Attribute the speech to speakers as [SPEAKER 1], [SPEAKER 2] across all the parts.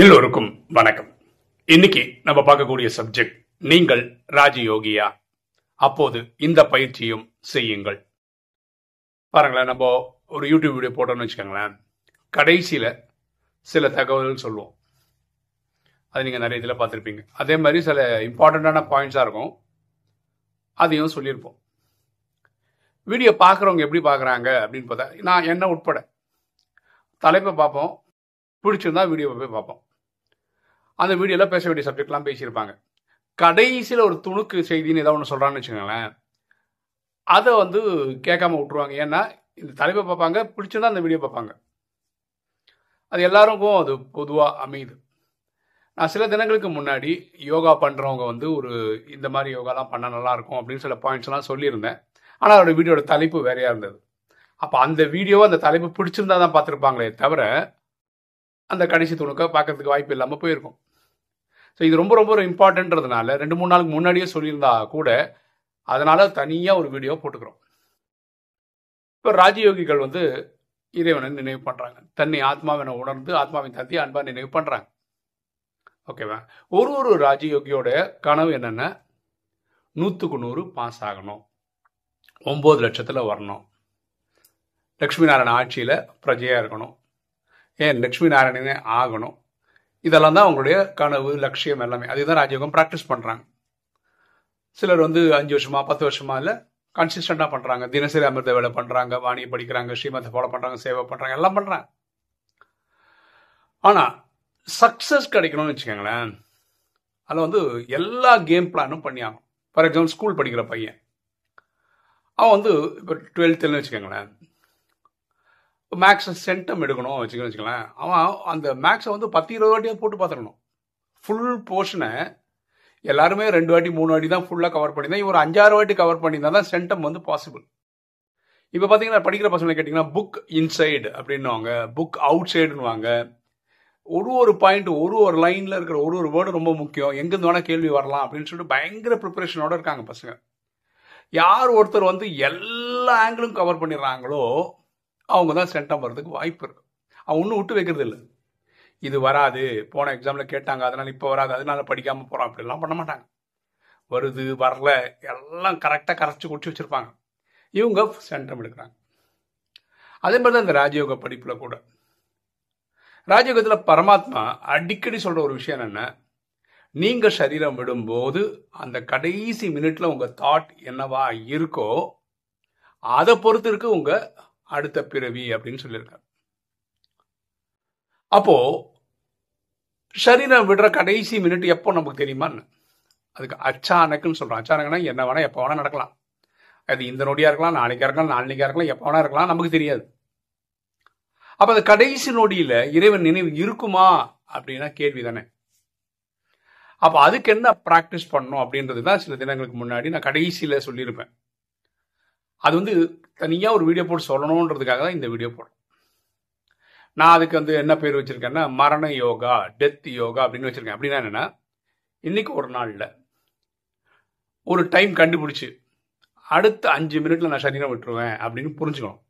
[SPEAKER 1] எல்லோருக்கும் வணக்கம் இன்னைக்கு நம்ம பார்க்கக்கூடிய சப்ஜெக்ட் நீங்கள் ராஜயோகியா அப்போது இந்த பயிற்சியும் செய்யுங்கள் பாருங்களேன் நம்ம ஒரு யூடியூப் வீடியோ போட்டோம்னு வச்சுக்கோங்களேன் கடைசியில் சில தகவல்கள் சொல்லுவோம் அது நீங்கள் நிறைய இதில் பார்த்துருப்பீங்க அதே மாதிரி சில இம்பார்ட்டண்ட்டான பாயிண்ட்ஸாக இருக்கும் அதையும் சொல்லியிருப்போம் வீடியோ பார்க்குறவங்க எப்படி பார்க்குறாங்க அப்படின்னு பார்த்தா நான் என்ன உட்பட தலைப்பை பார்ப்போம் பிடிச்சிருந்தா வீடியோவை போய் பார்ப்போம் அந்த வீடியோவில் பேச வேண்டிய சப்ஜெக்ட்லாம் பேசியிருப்பாங்க கடைசியில் ஒரு துணுக்கு செய்தின்னு ஏதாவது ஒன்று சொல்கிறான்னு வச்சுக்கோங்களேன் அதை வந்து கேட்காம விட்ருவாங்க ஏன்னா இந்த தலைப்பை பார்ப்பாங்க பிடிச்சிருந்தா அந்த வீடியோ பார்ப்பாங்க அது எல்லாருக்கும் அது பொதுவாக அமையுது நான் சில தினங்களுக்கு முன்னாடி யோகா பண்ணுறவங்க வந்து ஒரு இந்த மாதிரி யோகாலாம் பண்ணால் நல்லாயிருக்கும் அப்படின்னு சில பாயிண்ட்ஸ்லாம் சொல்லியிருந்தேன் ஆனால் அதோட வீடியோட தலைப்பு வேறையாக இருந்தது அப்போ அந்த வீடியோவை அந்த தலைப்பு பிடிச்சிருந்தா தான் பார்த்துருப்பாங்களே தவிர அந்த கடைசி துணுக்க பார்க்கறதுக்கு வாய்ப்பு இல்லாமல் போயிருக்கும் ஸோ இது ரொம்ப ரொம்ப ஒரு ரெண்டு மூணு நாளுக்கு முன்னாடியே சொல்லியிருந்தா கூட அதனால் தனியாக ஒரு வீடியோ போட்டுக்கிறோம் இப்போ ராஜயோகிகள் வந்து இறைவனை நினைவு பண்ணுறாங்க தன்னை ஆத்மாவினை உணர்ந்து ஆத்மாவின் தந்தி அன்பாக நினைவு பண்ணுறாங்க ஓகேவா ஒரு ஒரு ராஜயோகியோட கனவு என்னென்ன நூற்றுக்கு நூறு பாஸ் ஆகணும் ஒம்பது லட்சத்தில் வரணும் லக்ஷ்மி நாராயண ஆட்சியில் பிரஜையாக இருக்கணும் ஏன் லக்ஷ்மி நாராயணனே ஆகணும் இதெல்லாம் தான் அவங்களுடைய கனவு லட்சியம் எல்லாமே அதுதான் ராஜயோகம் ப்ராக்டிஸ் பண்ணுறாங்க சிலர் வந்து அஞ்சு வருஷமா பத்து வருஷமா இல்லை கன்சிஸ்டண்டாக பண்ணுறாங்க தினசரி அமிர்த வேலை பண்ணுறாங்க வாணி படிக்கிறாங்க ஸ்ரீமத்தை ஃபாலோ பண்ணுறாங்க சேவை பண்ணுறாங்க எல்லாம் பண்ணுறாங்க ஆனால் சக்ஸஸ் கிடைக்கணும்னு வச்சுக்கோங்களேன் அதில் வந்து எல்லா கேம் பிளானும் பண்ணி ஆகும் ஃபார் எக்ஸாம்பிள் ஸ்கூல் படிக்கிற பையன் அவன் வந்து இப்போ டுவெல்த்துலன்னு வச்சுக்கோங்களேன் மேக்ஸை சென்டம் எடுக்கணும் வச்சுக்கணும் வச்சுக்கலாம் அவன் அந்த மேக்ஸை வந்து பத்து இருபது வாட்டியாக போட்டு பார்த்துடணும் ஃபுல் போர்ஷனை எல்லாருமே ரெண்டு வாட்டி மூணு வாட்டி தான் ஃபுல்லாக கவர் பண்ணியிருந்தேன் இவர் அஞ்சாறு வாட்டி கவர் பண்ணியிருந்தா தான் சென்டம் வந்து பாசிபிள் இப்போ பார்த்தீங்கன்னா படிக்கிற பசங்களை கேட்டிங்கன்னா புக் இன்சைடு அப்படின்னுவாங்க புக் அவுட் சைடுன்னுவாங்க ஒரு ஒரு பாயிண்ட் ஒரு ஒரு லைனில் இருக்கிற ஒரு ஒரு வேர்டு ரொம்ப முக்கியம் எங்கேருந்து வேணால் கேள்வி வரலாம் அப்படின்னு சொல்லிட்டு பயங்கர ப்ரிப்பரேஷனோட இருக்காங்க பசங்க யார் ஒருத்தர் வந்து எல்லா ஆங்கிளும் கவர் பண்ணிடுறாங்களோ அவங்க தான் சென்டம் வர்றதுக்கு வாய்ப்பு இருக்கு அவன் ஒன்றும் விட்டு வைக்கிறது இல்லை இது வராது போன எக்ஸாமில் கேட்டாங்க அதனால் இப்போ வராது அதனால படிக்காமல் போகிறான் அப்படிலாம் பண்ண மாட்டாங்க வருது வரல எல்லாம் கரெக்டாக கரைச்சி குடிச்சு வச்சுருப்பாங்க இவங்க சென்டம் எடுக்கிறாங்க அதே மாதிரி தான் இந்த ராஜயோக படிப்பில் கூட ராஜயோகத்தில் பரமாத்மா அடிக்கடி சொல்கிற ஒரு விஷயம் என்னென்ன நீங்கள் சரீரம் விடும்போது அந்த கடைசி மினிட்ல உங்கள் தாட் என்னவா இருக்கோ அதை பொறுத்து இருக்கு உங்கள் அடுத்த பிறவி அப்படின்னு சொல்லியிருக்கார் அப்போ சரீரம் விடுற கடைசி மினிட் எப்போ நமக்கு தெரியுமான்னு அதுக்கு அச்சானக்குன்னு சொல்றோம் அச்சானக்குன்னா என்ன வேணால் எப்போ வேணா நடக்கலாம் அது இந்த நொடியாக இருக்கலாம் நாளைக்கா இருக்கலாம் நாளைக்கா இருக்கலாம் எப்போ வேணா இருக்கலாம் நமக்கு தெரியாது அப்போ அந்த கடைசி நொடியில் இறைவன் நினைவு இருக்குமா அப்படின்னா கேள்வி தானே அப்போ அதுக்கு என்ன ப்ராக்டிஸ் பண்ணணும் அப்படின்றது தான் சில தினங்களுக்கு முன்னாடி நான் கடைசியில் சொல்லியிருப்பேன் அது வந்து தனியாக ஒரு வீடியோ போட்டு சொல்லணுன்றதுக்காக தான் இந்த வீடியோ போடுறேன் நான் அதுக்கு வந்து என்ன பேர் வச்சுருக்கேன்னா மரண யோகா டெத் யோகா அப்படின்னு வச்சுருக்கேன் அப்படின்னா என்னென்னா இன்றைக்கி ஒரு நாளில் ஒரு டைம் கண்டுபிடிச்சி அடுத்த அஞ்சு மினிட்ல நான் சரீரம் விட்டுருவேன் அப்படின்னு புரிஞ்சுக்கணும்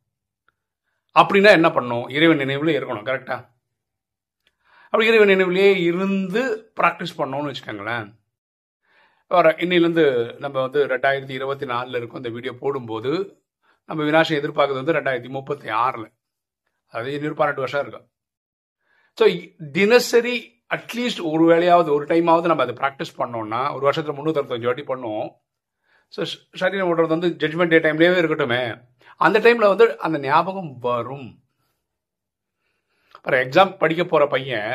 [SPEAKER 1] அப்படின்னா என்ன பண்ணணும் இறைவன் நினைவுலேயே இருக்கணும் கரெக்டாக அப்படி இறைவன் நினைவுலேயே இருந்து ப்ராக்டிஸ் பண்ணோன்னு வச்சுக்கோங்களேன் இன்னிலேருந்து நம்ம வந்து ரெண்டாயிரத்தி இருபத்தி நாலில் இருக்கும் அந்த வீடியோ போடும்போது நம்ம வினாசை எதிர்பார்க்கறது வந்து ரெண்டாயிரத்தி முப்பத்தி ஆறில் அது இன்னொரு பன்னெண்டு வருஷம் இருக்கும் ஸோ தினசரி அட்லீஸ்ட் ஒரு வேலையாவது ஒரு டைமாவது நம்ம அதை ப்ராக்டிஸ் பண்ணோம்னா ஒரு வருஷத்தில் முந்நூற்றஞ்சு வாட்டி பண்ணுவோம் ஸோ சரீரம் ஓடுறது வந்து ஜட்ஜ்மெண்ட் டே டைம்லேயே இருக்கட்டும் அந்த டைமில் வந்து அந்த ஞாபகம் வரும் அப்புறம் எக்ஸாம் படிக்க போகிற பையன்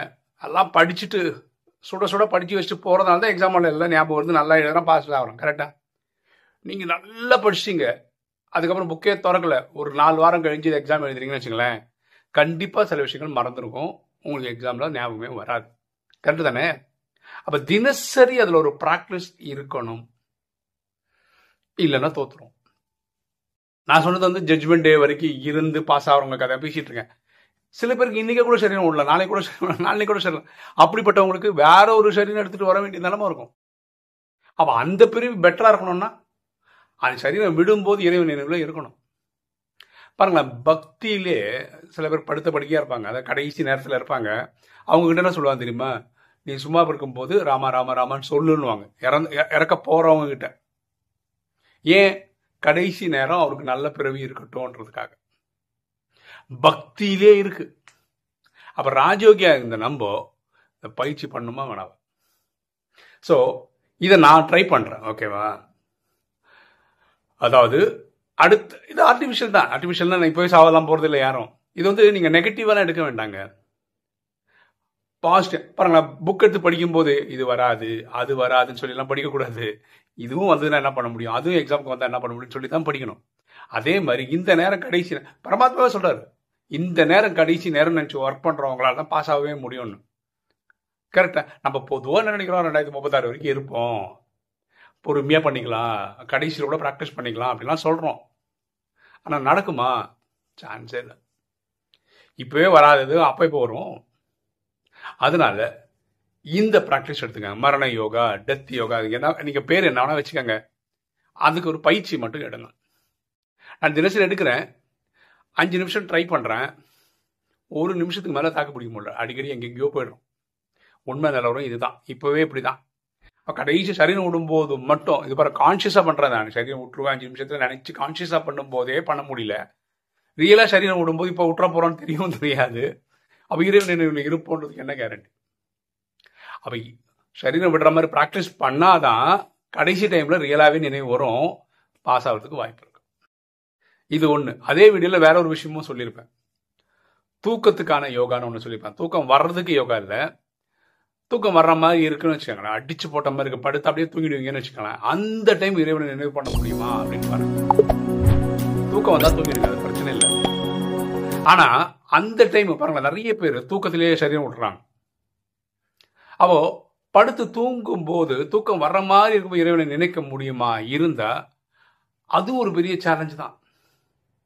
[SPEAKER 1] எல்லாம் படிச்சுட்டு சுட சுட படித்து வச்சுட்டு போகிறதுனால தான் எக்ஸாம் எல்லாம் ஞாபகம் வருது நல்லா எழுதுனா பாஸ் ஆகிறோம் கரெக்டாக நீங்கள் நல்லா படிச்சிங்க அதுக்கப்புறம் புக்கே திறக்கலை ஒரு நாலு வாரம் கழிஞ்சு இது எக்ஸாம் எழுதுறீங்கன்னு வச்சுங்களேன் கண்டிப்பாக சில விஷயங்கள் மறந்துருக்கும் உங்களுக்கு எக்ஸாமில் ஞாபகமே வராது கரெக்டு தானே அப்போ தினசரி அதில் ஒரு ப்ராக்டிஸ் இருக்கணும் இல்லைன்னா தோற்றுரும் நான் சொன்னது வந்து ஜட்ஜ்மெண்ட் டே வரைக்கும் இருந்து பாஸ் ஆகிறவங்க கதை பேசிகிட்டு இருக்கேன் சில பேருக்கு இன்றைக்கே கூட சரீரம் உள்ள நாளைக்கு கூட சரி நாளைக்கு கூட சரி அப்படிப்பட்டவங்களுக்கு வேற ஒரு சரீரம் எடுத்துகிட்டு வர வேண்டிய நிலமா இருக்கும் அப்போ அந்த பிரிவு பெட்டராக இருக்கணும்னா அந்த சரீரம் விடும்போது இறைவன் நினைவில் இருக்கணும் பாருங்களேன் பக்தியிலே சில பேர் படுத்த படுக்கையாக இருப்பாங்க அதாவது கடைசி நேரத்தில் இருப்பாங்க அவங்கக்கிட்ட என்ன சொல்லுவாங்க தெரியுமா நீ சும்மா இருக்கும்போது ராமா ராமா ராமான்னு சொல்லுன்னுவாங்க இறந்து இறக்க போகிறவங்க கிட்ட ஏன் கடைசி நேரம் அவருக்கு நல்ல பிறவி இருக்கட்டும்ன்றதுக்காக பக்தியிலே இருக்கு அப்ப ராஜயோகியா இந்த நம்ப இந்த பயிற்சி பண்ணுமா வேணாம் ஸோ இதை நான் ட்ரை பண்ணுறேன் ஓகேவா அதாவது அடுத்து இது ஆர்டிஃபிஷியல் தான் ஆர்டிஃபிஷியல் தான் இப்போவே சாவலாம் போகிறது இல்லை யாரும் இது வந்து நீங்கள் நெகட்டிவாலாம் எடுக்க வேண்டாங்க பாசிட்டிவ் பாருங்களேன் புக் எடுத்து படிக்கும்போது இது வராது அது வராதுன்னு சொல்லிலாம் படிக்கக்கூடாது இதுவும் வந்ததுன்னா என்ன பண்ண முடியும் அதுவும் எக்ஸாமுக்கு வந்தால் என்ன பண்ண முடியும்னு சொல்லி தான் படிக்கணும் அதே மாதிரி இந்த நேரம் கடைசி பரமாத்மாவே சொல்கிறார் இந்த நேரம் கடைசி நேரம் நினச்சி ஒர்க் பண்ணுறவங்களால தான் பாஸ் ஆகவே முடியும்னு கரெக்டாக நம்ம பொதுவாக என்ன நினைக்கிறோம் ரெண்டாயிரத்தி முப்பத்தாறு வரைக்கும் இருப்போம் பொறுமையாக பண்ணிக்கலாம் கடைசியில் கூட ப்ராக்டிஸ் பண்ணிக்கலாம் அப்படிலாம் சொல்கிறோம் ஆனால் நடக்குமா சான்ஸே இல்லை இப்போவே வராதது அப்போ இப்போ வரும் அதனால இந்த ப்ராக்டிஸ் எடுத்துக்கங்க மரண யோகா டெத் யோகா என்ன நீங்கள் பேர் என்ன வேணால் வச்சுக்கோங்க அதுக்கு ஒரு பயிற்சி மட்டும் எடுங்க நான் தினசரி எடுக்கிறேன் அஞ்சு நிமிஷம் ட்ரை பண்ணுறேன் ஒரு நிமிஷத்துக்கு மேலே தாக்கு பிடிக்க முடியல அடிக்கடி எங்கெங்கயோ போயிடும் உண்மை நிலவரம் இதுதான் இப்போவே இப்படி தான் கடைசி சரீரம் விடும்போது மட்டும் இது பாரு கான்ஷியஸாக பண்ணுறேன் நான் சரீரம் விட்டுருவேன் அஞ்சு நிமிஷத்தில் நினச்சி கான்ஷியஸாக பண்ணும்போதே பண்ண முடியல ரியலாக சரீரம் விடும்போது இப்போ விட்டுற போகிறோன்னு தெரியும் தெரியாது அப்போ இரவு நினைவில் இருப்போன்றதுக்கு என்ன கேரண்டி அப்போ சரீரம் விடுற மாதிரி ப்ராக்டிஸ் பண்ணாதான் கடைசி டைமில் ரியலாகவே நினைவு வரும் பாஸ் ஆகிறதுக்கு வாய்ப்பு இது ஒன்று அதே வீடியோவில் வேற ஒரு விஷயமும் சொல்லியிருப்பேன் தூக்கத்துக்கான யோகான்னு ஒன்று சொல்லியிருப்பேன் தூக்கம் வர்றதுக்கு யோகா இல்லை தூக்கம் வர்ற மாதிரி இருக்குன்னு வச்சுக்கோங்களேன் அடிச்சு போட்ட மாதிரி இருக்கு படுத்து அப்படியே தூங்கிடுவீங்கன்னு வச்சுக்கோங்களேன் அந்த டைம் இறைவனை நினைவு பண்ண முடியுமா அப்படின்னு பாருங்க தூக்கம் வந்தால் தூங்கிடுங்க அது பிரச்சனை இல்லை ஆனா அந்த டைம் பாருங்கள் நிறைய பேர் தூக்கத்திலேயே சரியம் விட்டுறாங்க அப்போ படுத்து தூங்கும் போது தூக்கம் வர்ற மாதிரி இருக்கும் இறைவனை நினைக்க முடியுமா இருந்தா அது ஒரு பெரிய சேலஞ்சு தான்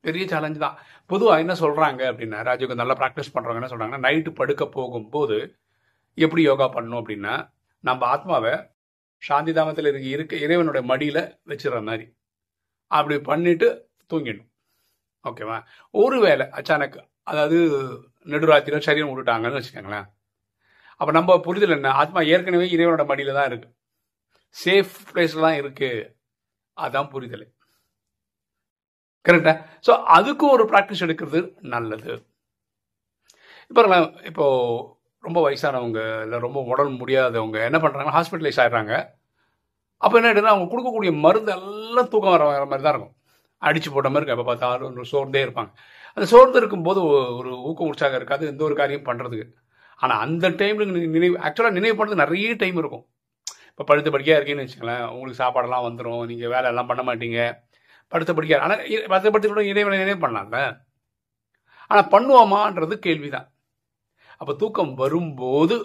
[SPEAKER 1] பெரிய சேலஞ்சு தான் பொதுவாக என்ன சொல்கிறாங்க அப்படின்னா ராஜயோகம் நல்லா ப்ராக்டிஸ் பண்ணுறவங்க என்ன சொல்கிறாங்கன்னா நைட்டு படுக்க போகும்போது எப்படி யோகா பண்ணணும் அப்படின்னா நம்ம ஆத்மாவை சாந்தி தாமத்தில் இருக்க இருக்க இறைவனுடைய மடியில் வச்சுற மாதிரி அப்படி பண்ணிட்டு தூங்கிடணும் ஓகேவா ஒரு வேளை அச்சானக்கு அதாவது நெடுராத்திரம் சரீரம் விட்டுட்டாங்கன்னு வச்சுக்கோங்களேன் அப்போ நம்ம புரிதல் என்ன ஆத்மா ஏற்கனவே இறைவனோட மடியில் தான் இருக்குது சேஃப் பிளேஸில் தான் இருக்குது அதுதான் புரிதலை கரெக்டா ஸோ அதுக்கும் ஒரு ப்ராக்டிஸ் எடுக்கிறது நல்லது இப்போ இப்போ ரொம்ப வயசானவங்க இல்லை ரொம்ப உடல் முடியாதவங்க என்ன பண்ணுறாங்க ஹாஸ்பிட்டலைஸ் ஆகிடுறாங்க அப்போ என்ன ஆகிடுதுன்னா அவங்க கொடுக்கக்கூடிய மருந்து எல்லாம் தூக்கம் வர மாதிரி தான் இருக்கும் அடித்து போட்ட மாதிரி இருக்கும் எப்போ பார்த்தாலும் சோர்ந்தே இருப்பாங்க அந்த சோர்ந்து இருக்கும்போது ஒரு ஊக்கம் உற்சாகம் இருக்காது எந்த ஒரு காரியம் பண்ணுறதுக்கு ஆனால் அந்த டைமில் நினைவு ஆக்சுவலாக நினைவு பண்ணுறது நிறைய டைம் இருக்கும் இப்போ படுத்து படிக்கையாக இருக்கீங்கன்னு வச்சுக்கோங்களேன் உங்களுக்கு சாப்பாடெல்லாம் வந்துடும் நீங்கள் வேலை எல்லாம் பண்ண மாட்டீங்க படுத்த ஆனால் படுத்த படுத்த இறைவனை நினைவு பண்ணலாம்ல ஆனால் பண்ணுவோமான்றது கேள்விதான் அப்போ தூக்கம் வரும்போது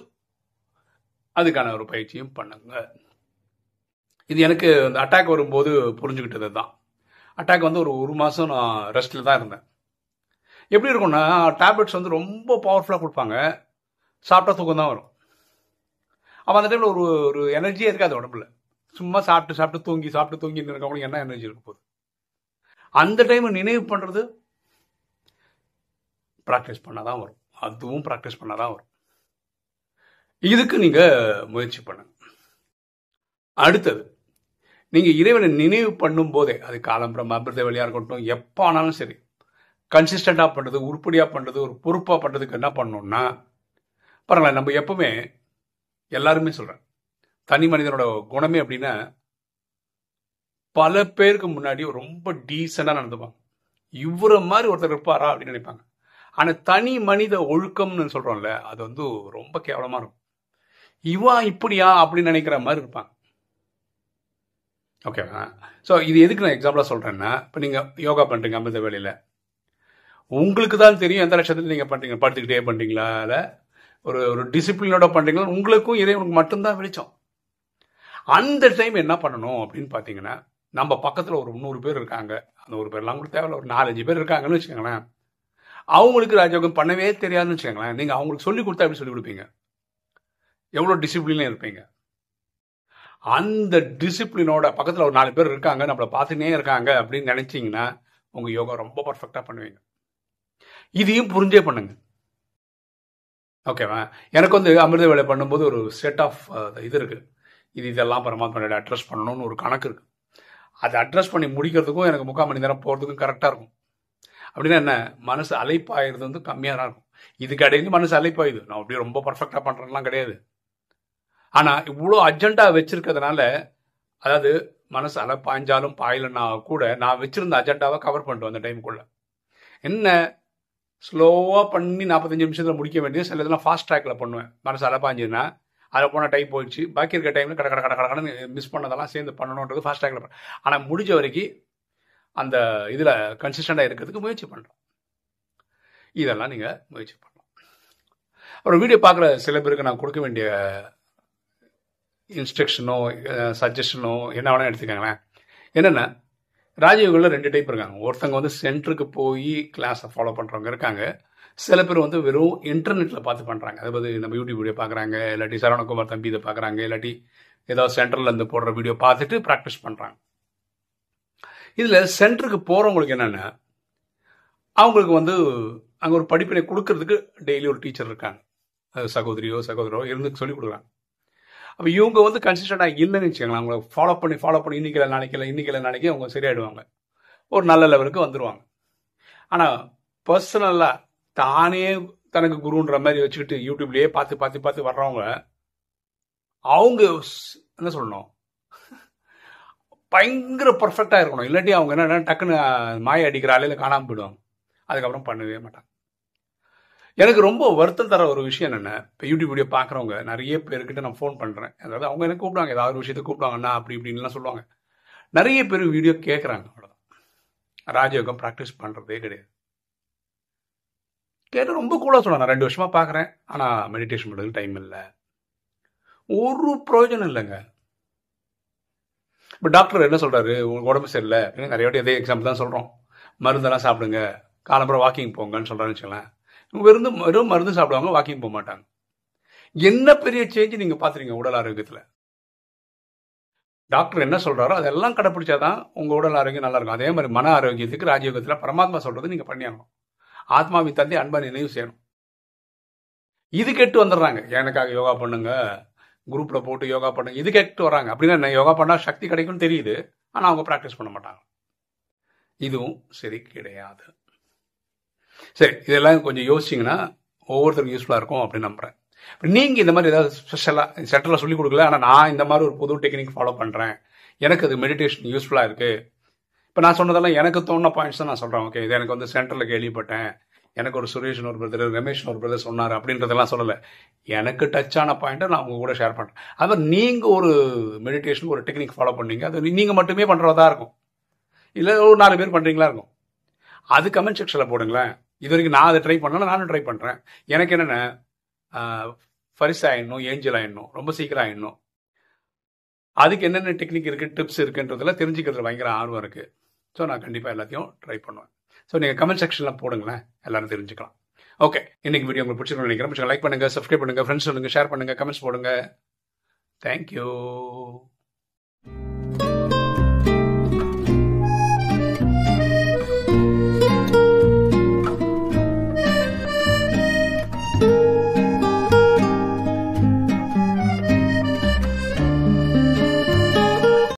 [SPEAKER 1] அதுக்கான ஒரு பயிற்சியும் பண்ணுங்க இது எனக்கு அந்த அட்டாக் வரும்போது புரிஞ்சுக்கிட்டது தான் அட்டாக் வந்து ஒரு ஒரு மாதம் நான் ரெஸ்ட்டில் தான் இருந்தேன் எப்படி இருக்கும்னா டேப்லெட்ஸ் வந்து ரொம்ப பவர்ஃபுல்லாக கொடுப்பாங்க சாப்பிட்டா தூக்கம் தான் வரும் அப்போ அந்த டைமில் ஒரு ஒரு எனர்ஜியே இருக்காது உடம்புல சும்மா சாப்பிட்டு சாப்பிட்டு தூங்கி சாப்பிட்டு தூங்கி இருக்கவங்களுக்கு என்ன எனர்ஜி இருக்க போகுது அந்த டைம் நினைவு பண்ணுறது ப்ராக்டிஸ் பண்ணால் தான் வரும் அதுவும் ப்ராக்டிஸ் பண்ணால் தான் வரும் இதுக்கு நீங்கள் முயற்சி பண்ணுங்க அடுத்தது நீங்கள் இறைவனை நினைவு பண்ணும் போதே அது காலம்பரம் அபிரத வழியாக இருக்கட்டும் எப்போ ஆனாலும் சரி கன்சிஸ்டண்டாக பண்ணுறது உருப்படியாக பண்ணுறது ஒரு பொறுப்பாக பண்ணுறதுக்கு என்ன பண்ணோம்னா பரவாயில்ல நம்ம எப்பவுமே எல்லாருமே சொல்கிறேன் தனி மனிதனோட குணமே அப்படின்னா பல பேருக்கு முன்னாடி ரொம்ப டீசெண்டாக நடந்துப்பாங்க இவரை மாதிரி ஒருத்தர் இருப்பாரா அப்படின்னு நினைப்பாங்க ஆனால் தனி மனித ஒழுக்கம்னு சொல்கிறோம்ல அது வந்து ரொம்ப கேவலமாக இருக்கும் இவா இப்படியா அப்படின்னு நினைக்கிற மாதிரி இருப்பாங்க ஓகேவா ஸோ இது எதுக்கு நான் எக்ஸாம்பிளாக சொல்கிறேன்னா இப்போ நீங்கள் யோகா பண்ணுறீங்க அமிர்த வேலையில் உங்களுக்கு தான் தெரியும் எந்த லட்சத்தில் நீங்கள் பண்ணுறீங்க படுத்துக்கிட்டே பண்ணுறீங்களா இல்லை ஒரு ஒரு டிசிப்ளினோட பண்ணுறீங்களா உங்களுக்கும் இதே உங்களுக்கு மட்டும்தான் வெளிச்சம் அந்த டைம் என்ன பண்ணணும் அப்படின்னு பார்த்தீங்கன்னா நம்ம பக்கத்தில் ஒரு முந்நூறு பேர் இருக்காங்க அந்த ஒரு பேர்லாம் கூட தேவையில்ல ஒரு நாலஞ்சு பேர் இருக்காங்கன்னு வச்சுக்கோங்களேன் அவங்களுக்கு ராஜயோகம் பண்ணவே தெரியாதுன்னு வச்சுக்கோங்களேன் நீங்கள் அவங்களுக்கு சொல்லி கொடுத்தா எப்படி சொல்லி கொடுப்பீங்க எவ்வளோ டிசிப்ளினாக இருப்பீங்க அந்த டிசிப்ளினோட பக்கத்தில் ஒரு நாலு பேர் இருக்காங்க நம்மளை பார்த்துனே இருக்காங்க அப்படின்னு நினச்சிங்கன்னா உங்கள் யோகா ரொம்ப பர்ஃபெக்டாக பண்ணுவீங்க இதையும் புரிஞ்சே பண்ணுங்க ஓகேவா எனக்கு வந்து அமிர்த வேலை பண்ணும்போது ஒரு செட் ஆஃப் இது இருக்குது இது இதெல்லாம் பரமாத்மனோட அட்ரஸ் பண்ணணும்னு ஒரு கணக்கு இருக்குது அதை அட்ரஸ் பண்ணி முடிக்கிறதுக்கும் எனக்கு முக்கால் மணி நேரம் போகிறதுக்கும் கரெக்டாக இருக்கும் அப்படின்னா என்ன மனசு அலைப்பாயிறது வந்து கம்மியாக தான் இருக்கும் இது இடையில மனசு அலைப்பாயுது நான் அப்படியே ரொம்ப பர்ஃபெக்டாக பண்ணுறேன்லாம் கிடையாது ஆனால் இவ்வளோ அர்ஜெண்டாக வச்சுருக்கிறதுனால அதாவது மனசு அலை பாய்ஞ்சாலும் கூட நான் வச்சுருந்த அஜெண்டாவை கவர் பண்ணிட்டோம் அந்த டைமுக்குள்ளே என்ன ஸ்லோவாக பண்ணி நாற்பத்தஞ்சு நிமிஷத்தில் முடிக்க வேண்டியது சில இதெல்லாம் ஃபாஸ்ட் ட்ராக்கில் பண்ணுவேன் மனசு அலை அதில் போன டைம் போயிடுச்சு பாக்கி இருக்க டைமில் கடை கடை கடை கடை மிஸ் பண்ணதெல்லாம் சேர்ந்து பண்ணணுன்றது ஃபாஸ்டாகில் பண்ண ஆனால் முடிஞ்ச வரைக்கும் அந்த இதில் கன்சிஸ்டண்டாக இருக்கிறதுக்கு முயற்சி பண்ணுறோம் இதெல்லாம் நீங்கள் முயற்சி பண்ணலாம் அப்புறம் வீடியோ பார்க்குற சில பேருக்கு நான் கொடுக்க வேண்டிய இன்ஸ்ட்ரக்ஷனோ சஜஷனோ என்ன வேணால் எடுத்துக்கங்களேன் என்னென்னா ராஜயோகில் ரெண்டு டைப் இருக்காங்க ஒருத்தங்க வந்து சென்டருக்கு போய் கிளாஸை ஃபாலோ பண்ணுறவங்க இருக்காங்க சில பேர் வந்து வெறும் இன்டர்நெட்டில் பார்த்து பண்ணுறாங்க அதாவது நம்ம யூடியூப் வீடியோ பார்க்குறாங்க இல்லாட்டி சரவணகுமார் தம்பி இதை பார்க்குறாங்க இல்லாட்டி ஏதாவது சென்டரில் இருந்து போடுற வீடியோ பார்த்துட்டு ப்ராக்டிஸ் பண்ணுறாங்க இதில் சென்டருக்கு போகிறவங்களுக்கு என்னென்னா அவங்களுக்கு வந்து அங்கே ஒரு படிப்பினை கொடுக்கறதுக்கு டெய்லி ஒரு டீச்சர் இருக்காங்க சகோதரியோ சகோதரோ இருந்து சொல்லி கொடுக்குறாங்க அப்போ இவங்க வந்து கன்சிஸ்டண்டாக இல்லைன்னு வச்சுக்கோங்களா அவங்களை ஃபாலோ பண்ணி ஃபாலோ பண்ணி இன்றைக்கில இல்லை இன்றைக்கில நாளைக்கு அவங்க சரியாயிடுவாங்க ஒரு நல்ல லெவலுக்கு வந்துடுவாங்க ஆனால் பர்சனலாக தானே தனக்கு குருன்ற மாதிரி வச்சுக்கிட்டு யூடியூப்லயே பார்த்து பார்த்து பார்த்து வர்றவங்க அவங்க என்ன சொல்லணும் பயங்கர பர்ஃபெக்டாக இருக்கணும் இல்லாட்டி அவங்க என்ன டக்குன்னு மாய அடிக்கிற ஆலையில் காணாமல் போயிடுவாங்க அதுக்கப்புறம் பண்ணவே மாட்டாங்க எனக்கு ரொம்ப வருத்தம் தர ஒரு விஷயம் என்னென்ன இப்போ யூடியூப் வீடியோ பார்க்குறவங்க நிறைய பேர்கிட்ட நான் ஃபோன் பண்ணுறேன் அதாவது அவங்க என்ன கூப்பிடுவாங்க ஏதாவது ஒரு விஷயத்தை கூப்பிடுவாங்கன்னா அப்படி இப்படின்லாம் சொல்லுவாங்க நிறைய பேர் வீடியோ கேட்குறாங்க அவ்வளோதான் ராஜயோகம் ப்ராக்டிஸ் பண்ணுறதே கிடையாது கேட்டு ரொம்ப கூட சொல்கிறேன் நான் ரெண்டு வருஷமாக பார்க்குறேன் ஆனால் மெடிடேஷன் பண்ணுறதுக்கு டைம் இல்லை ஒரு பிரயோஜனம் இல்லைங்க இப்போ டாக்டர் என்ன சொல்கிறாரு உங்களுக்கு உடம்பு சரியில்லை நிறைய வாட்டி அதே எக்ஸாம்பிள் தான் சொல்கிறோம் மருந்தெல்லாம் சாப்பிடுங்க காலம்புற வாக்கிங் போங்கன்னு சொல்கிறான்னு வச்சுக்கலாம் வெறும் வெறும் மருந்து சாப்பிடுவாங்க வாக்கிங் போக மாட்டாங்க என்ன பெரிய சேஞ்சு நீங்கள் பார்த்துருங்க உடல் ஆரோக்கியத்தில் டாக்டர் என்ன சொல்கிறாரோ அதெல்லாம் கடைப்பிடிச்சாதான் உங்கள் உடல் ஆரோக்கியம் நல்லாயிருக்கும் அதே மாதிரி மன ஆரோக்கியத்துக்கு ராஜயோகத்தில் பரமாத்மா சொல்கிறது நீங்கள் பண்ணியாகணும் ஆத்மாவி தந்தி அன்பா நினைவு செய்யணும் இது கேட்டு வந்துடுறாங்க எனக்காக யோகா பண்ணுங்க குரூப்பில் போட்டு யோகா பண்ணுங்க இது கேட்டு வராங்க அப்படின்னா நான் யோகா பண்ணால் சக்தி கிடைக்கும்னு தெரியுது ஆனால் அவங்க ப்ராக்டிஸ் பண்ண மாட்டாங்க இதுவும் சரி கிடையாது சரி இதெல்லாம் கொஞ்சம் யோசிச்சிங்கன்னா ஒவ்வொருத்தரும் யூஸ்ஃபுல்லாக இருக்கும் அப்படின்னு நம்புகிறேன் நீங்கள் இந்த மாதிரி ஏதாவது ஸ்பெஷலாக சென்டரில் சொல்லிக் கொடுக்கல ஆனால் நான் இந்த மாதிரி ஒரு புது டெக்னிக் ஃபாலோ பண்ணுறேன் எனக்கு அது மெடிடேஷன் யூஸ்ஃபுல்லாக இருக்குது இப்போ நான் சொன்னதெல்லாம் எனக்கு தோணுன பாயிண்ட்ஸ் தான் நான் சொல்கிறேன் ஓகே இது எனக்கு வந்து சென்டரில் கேள்விப்பட்டேன் எனக்கு ஒரு சுரேஷ்னு ஒரு பிரதர் ரமேஷ்னு ஒரு பிரதர் சொன்னார் அப்படின்றதெல்லாம் சொல்லலை எனக்கு டச்சான பாயிண்ட்டை நான் உங்கள் கூட ஷேர் பண்ணுறேன் அப்புறம் நீங்கள் ஒரு மெடிடேஷன் ஒரு டெக்னிக் ஃபாலோ பண்ணீங்க அது நீங்கள் மட்டுமே பண்ணுறதா இருக்கும் இல்லை ஒரு நாலு பேர் பண்ணுறீங்களா இருக்கும் அது கமெண்ட் செக்ஷனில் போடுங்களேன் இது வரைக்கும் நான் அதை ட்ரை பண்ணலாம் நானும் ட்ரை பண்ணுறேன் எனக்கு என்னென்ன ஃபரிஸ் ஆகிடணும் ஏஞ்சல் ஆகிடணும் ரொம்ப சீக்கிரம் ஆயிடணும் அதுக்கு என்னென்ன டெக்னிக் இருக்குது டிப்ஸ் இருக்குன்றதில் தெரிஞ்சுக்கிறதுல பயங்கர ஆர்வம் இருக்குது ஸோ நான் கண்டிப்பாக எல்லாத்தையும் ட்ரை பண்ணுவேன் ஸோ நீங்கள் கமெண்ட் செக்ஷனில் போடுங்களேன் எல்லாரும் தெரிஞ்சுக்கலாம் ஓகே இன்னைக்கு வீடியோ உங்களுக்கு பிடிச்சிருக்கணும் நினைக்கிறேன் லைக் பண்ணுங்கள் சப்ஸ்கிரைப் பண்ணுங்கள் ஃப்ரெண்ட்ஸ் சொல்லுங்கள் ஷேர் பண்ணுங்கள் கமெண்ட்ஸ் போடுங்க தேங்க்யூ